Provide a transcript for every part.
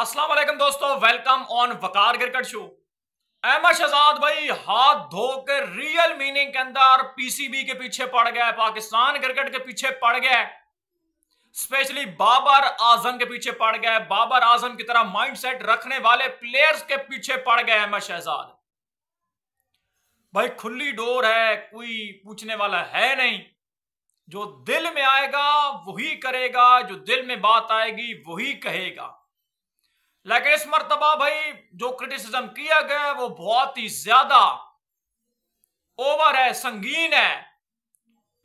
अस्सलाम वालेकुम दोस्तों welcome on Waqar cricket show Ahmed Shahzad भाई हाथ धो के रियल मीनिंग के अंदर पीसीबी के पीछे पड़ गया है पाकिस्तान क्रिकेट के पीछे पड़ गया स्पेशली बाबर आजम के पीछे पड़ गया है बाबर आजम की तरह माइंडसेट रखने वाले प्लेयर्स के पीछे पड़ गए अहमद शहजाद भाई खुली डोर है कोई पूछने वाला है नहीं जो दिल में आएगा वही करेगा जो दिल में बात आएगी वही कहेगा लेकिन इस मरतबा भाई जो क्रिटिसिज्म किया गया वो बहुत ही ज्यादा ओवर है संगीन है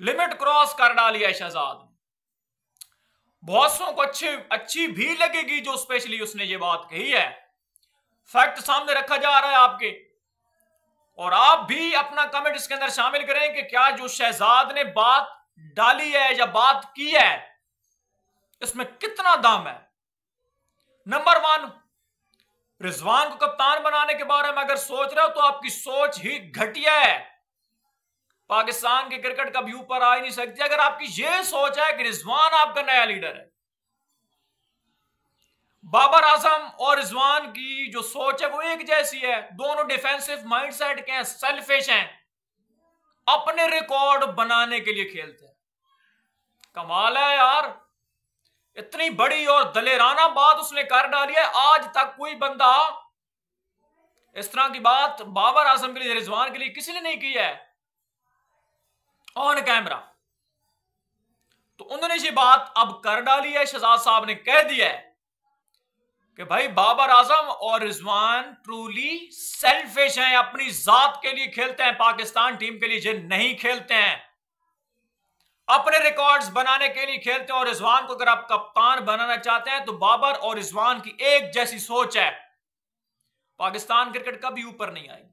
लिमिट क्रॉस कर डाली है शहजाद बहुत सो को अच्छी अच्छी भी लगेगी जो स्पेशली उसने ये बात कही है फैक्ट सामने रखा जा रहा है आपके और आप भी अपना कमेंट इसके अंदर शामिल करें कि क्या जो शहजाद ने बात डाली है या बात की है इसमें कितना दम है नंबर वन रिजवान को कप्तान बनाने के बारे में अगर सोच रहे हो तो आपकी सोच ही घटिया है पाकिस्तान के क्रिकेट कभी ऊपर आ ही नहीं सकती अगर आपकी यह सोच है कि रिजवान आपका नया लीडर है बाबर आजम और रिजवान की जो सोच है वो एक जैसी है दोनों डिफेंसिव माइंडसेट के हैं सेल्फिश हैं अपने रिकॉर्ड बनाने के लिए खेलते हैं कमाल है यार इतनी बड़ी और दलेराना बात उसने कर डाली है आज तक कोई बंदा इस तरह की बात बाबर आजम के लिए रिजवान के लिए किसी ने नहीं की है ऑन कैमरा तो उन्होंने ये बात अब कर डाली है शहजाद साहब ने कह दिया है कि भाई बाबर आजम और रिजवान ट्रूली सेल्फिश हैं अपनी जात के लिए खेलते हैं पाकिस्तान टीम के लिए जो नहीं खेलते हैं अपने रिकॉर्ड्स बनाने के लिए खेलते हैं और रिजवान को अगर आप कप्तान बनाना चाहते हैं तो बाबर और रिजवान की एक जैसी सोच है पाकिस्तान क्रिकेट कभी ऊपर नहीं आएगी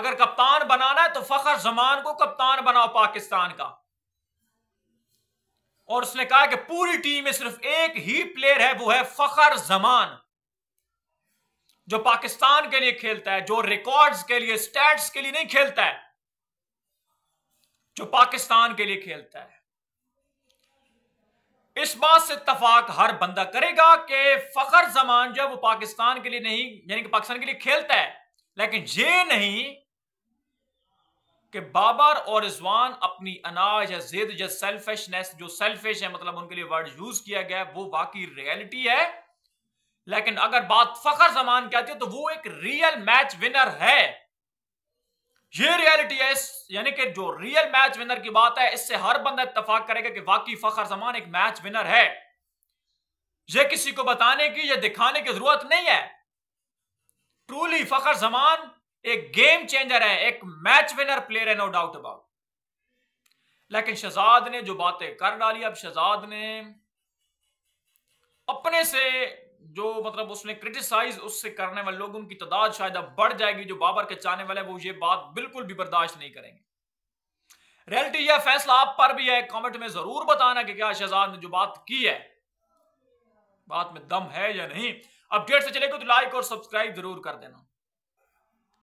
अगर कप्तान बनाना है तो फखर जमान को कप्तान बनाओ पाकिस्तान का और उसने कहा कि पूरी टीम में सिर्फ एक ही प्लेयर है वो है फखर जमान जो पाकिस्तान के लिए खेलता है जो रिकॉर्ड्स के लिए स्टैट्स के लिए नहीं खेलता है जो पाकिस्तान के लिए खेलता है इस बात से इतफाक हर बंदा करेगा कि फखर जमान जो वो पाकिस्तान के लिए नहीं यानी कि पाकिस्तान के लिए खेलता है लेकिन ये नहीं कि बाबर और रिजवान अपनी अनाज या जिद या सेल्फिशनेस जो सेल्फिश है मतलब उनके लिए वर्ड यूज किया गया वो बाकी रियलिटी है लेकिन अगर बात फखर जमान कहती है तो वो एक रियल मैच विनर है ये रियलिटी है इस यानी कि जो रियल मैच विनर की बात है इससे हर बंदा इतफाक करेगा कि वाकई फखर जमान एक मैच विनर है यह किसी को बताने की या दिखाने की जरूरत नहीं है ट्रूली फखर जमान एक गेम चेंजर है एक मैच विनर प्लेयर है नो डाउट अबाउट लेकिन शहजाद ने जो बातें कर डाली अब शहजाद ने अपने से जो मतलब उसने क्रिटिसाइज उससे करने वाले लोग उनकी तादाद शायद अब बढ़ जाएगी जो बाबर के चाहने वाले वो ये बात बिल्कुल भी बर्दाश्त नहीं करेंगे रियलिटी यह फैसला आप पर भी है कमेंट में जरूर बताना कि क्या शहजाद ने जो बात की है बात में दम है या नहीं अपडेट से चलेगा तो लाइक और सब्सक्राइब जरूर कर देना